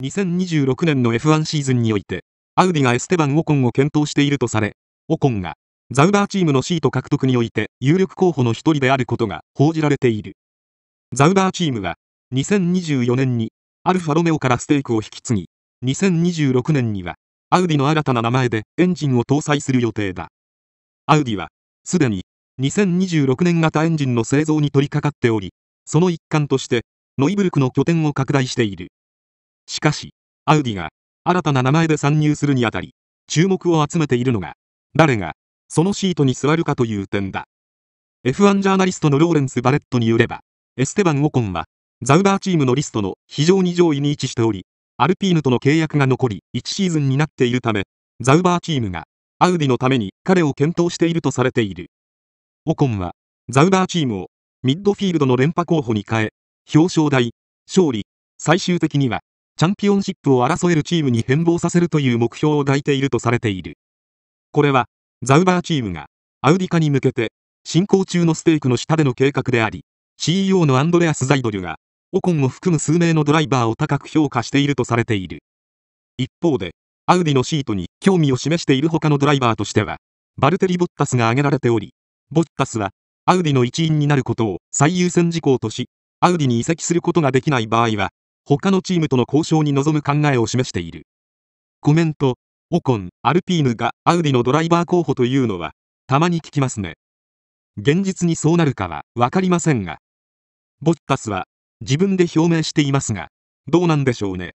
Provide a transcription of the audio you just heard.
2026年の F1 シーズンにおいて、アウディがエステバン・オコンを検討しているとされ、オコンが、ザウバーチームのシート獲得において有力候補の一人であることが報じられている。ザウバーチームは、2024年に、アルファロメオからステークを引き継ぎ、2026年には、アウディの新たな名前でエンジンを搭載する予定だ。アウディは、すでに、2026年型エンジンの製造に取り掛かっており、その一環として、ノイブルクの拠点を拡大している。しかし、アウディが新たな名前で参入するにあたり、注目を集めているのが、誰がそのシートに座るかという点だ。F1 ジャーナリストのローレンス・バレットによれば、エステバン・オコンは、ザウバーチームのリストの非常に上位に位置しており、アルピーヌとの契約が残り1シーズンになっているため、ザウバーチームがアウディのために彼を検討しているとされている。オコンは、ザウバーチームをミッドフィールドの連覇候補に変え、表彰台、勝利、最終的にはチャンピオンシップを争えるチームに変貌させるという目標を抱いているとされている。これは、ザウバーチームが、アウディ化に向けて、進行中のステークの下での計画であり、CEO のアンドレアス・ザイドリュが、オコンを含む数名のドライバーを高く評価しているとされている。一方で、アウディのシートに興味を示している他のドライバーとしては、バルテリ・ボッタスが挙げられており、ボッタスは、アウディの一員になることを最優先事項とし、アウディに移籍することができない場合は、他のチームとの交渉に臨む考えを示しているコメントオコンアルピーヌがアウディのドライバー候補というのはたまに聞きますね現実にそうなるかは分かりませんがボッタスは自分で表明していますがどうなんでしょうね